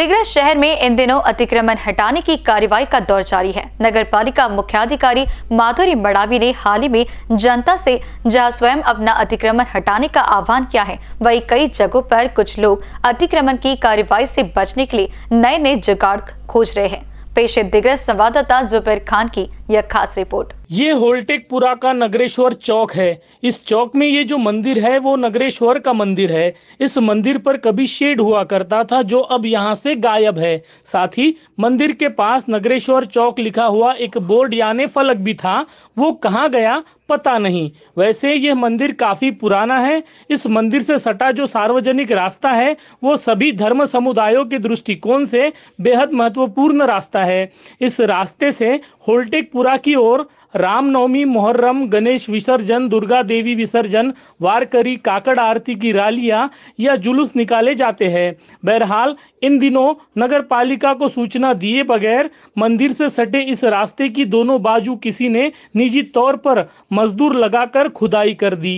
डिगरा शहर में इन दिनों अतिक्रमण हटाने की कार्यवाही का दौर जारी है नगर पालिका मुख्याधिकारी माधुरी बड़ावी ने हाल ही में जनता से जहां स्वयं अपना अतिक्रमण हटाने का आह्वान किया है वहीं कई जगहों पर कुछ लोग अतिक्रमण की कार्यवाही से बचने के लिए नए नए जुगाड़ खोज रहे हैं पेशे दिग्रज संवाददाता जुबेर खान की यह खास रिपोर्ट ये होलटेकपुरा का नगरेश्वर चौक है इस चौक में ये जो मंदिर है वो नगरेश्वर का मंदिर है इस मंदिर पर कभी शेड हुआ करता था जो अब यहाँ से गायब है साथ ही मंदिर के पास नगरेश्वर चौक लिखा हुआ एक बोर्ड यानी फलक भी था वो कहाँ गया पता नहीं वैसे ये मंदिर काफी पुराना है इस मंदिर से सटा जो सार्वजनिक रास्ता है वो सभी धर्म समुदायों के दृष्टिकोण से बेहद महत्वपूर्ण रास्ता है इस रास्ते से होलटेक मधेपुरा की ओर रामनवमी मोहर्रम गणेश विसर्जन दुर्गा देवी विसर्जन वारकरी काकड़ आरती की रैलियां या जुलूस निकाले जाते हैं बहरहाल इन दिनों नगर पालिका को सूचना दिए बगैर मंदिर से सटे इस रास्ते की दोनों बाजू किसी ने निजी तौर पर मजदूर लगाकर खुदाई कर दी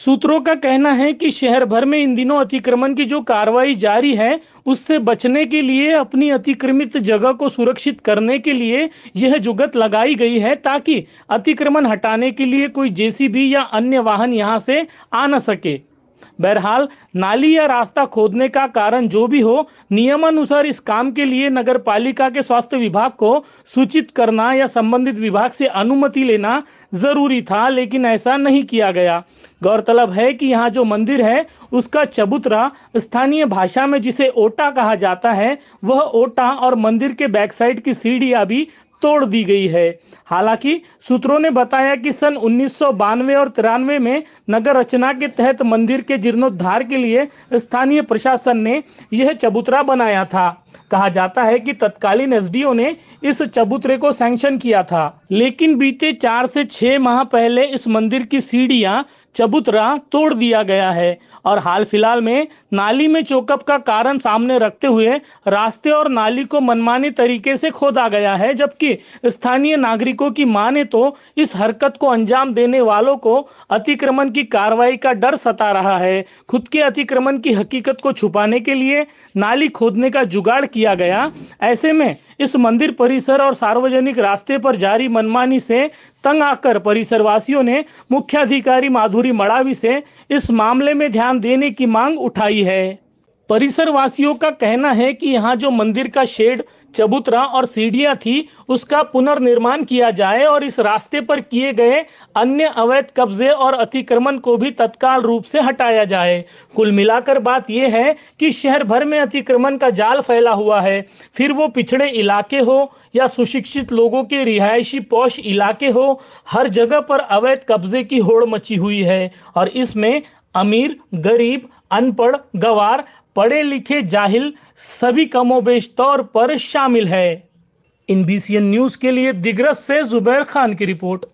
सूत्रों का कहना है कि शहर भर में इन दिनों अतिक्रमण की जो कार्रवाई जारी है उससे बचने के लिए अपनी अतिक्रमित जगह को सुरक्षित करने के लिए यह जुगत लगाई गई है ताकि अतिक्रमण हटाने के लिए कोई जेसीबी या अन्य वाहन यहां से आ न सके बहरहाल नाली या रास्ता खोदने का कारण जो भी हो नियमानुसार इस काम के लिए नगर पालिका के स्वास्थ्य विभाग को सूचित करना या संबंधित विभाग से अनुमति लेना जरूरी था लेकिन ऐसा नहीं किया गया गौरतलब है कि यहाँ जो मंदिर है उसका चबूतरा स्थानीय भाषा में जिसे ओटा कहा जाता है वह ओटा और मंदिर के बैक साइड की सीढ़ियाँ भी तोड़ दी गई है हालांकि सूत्रों ने बताया कि सन उन्नीस और तिरानवे में नगर रचना के तहत मंदिर के जीर्णोद्धार के लिए स्थानीय प्रशासन ने यह चबूतरा बनाया था कहा जाता है कि तत्कालीन एसडीओ ने इस चबूतरे को सैंक्शन किया था लेकिन बीते चार से छः माह पहले इस मंदिर की सीढ़ियां चबूतरा तोड़ दिया गया है और हाल फिलहाल में नाली में चौकअप का कारण सामने रखते हुए रास्ते और नाली को मनमानी तरीके से खोदा गया है जबकि स्थानीय नागरिकों की माने तो इस हरकत को अंजाम देने वालों को अतिक्रमण की कार्रवाई का डर सता रहा है खुद के अतिक्रमण की हकीकत को छुपाने के लिए नाली खोदने का जुगाड़ किया गया ऐसे में इस मंदिर परिसर और सार्वजनिक रास्ते पर जारी मनमानी से तंग आकर परिसरवासियों ने मुख्याधिकारी माधुरी मड़ावी से इस मामले में ध्यान देने की मांग उठाई है परिसरवासियों का कहना है कि यहाँ जो मंदिर का शेड चबूतरा और सीढ़ियां थी उसका पुनर्निर्माण किया जाए और इस रास्ते पर किए गए अन्य अवैध कब्जे और अतिक्रमण को भी तत्काल रूप से हटाया जाए कुल मिलाकर बात यह है कि शहर भर में अतिक्रमण का जाल फैला हुआ है फिर वो पिछड़े इलाके हो या सुशिक्षित लोगों के रिहायशी पौष इलाके हो हर जगह पर अवैध कब्जे की होड़ मची हुई है और इसमें अमीर गरीब अनपढ़ गवार पढ़े लिखे जाहिल सभी कमोबेश तौर पर शामिल है इन एन न्यूज के लिए दिग्रस से जुबैर खान की रिपोर्ट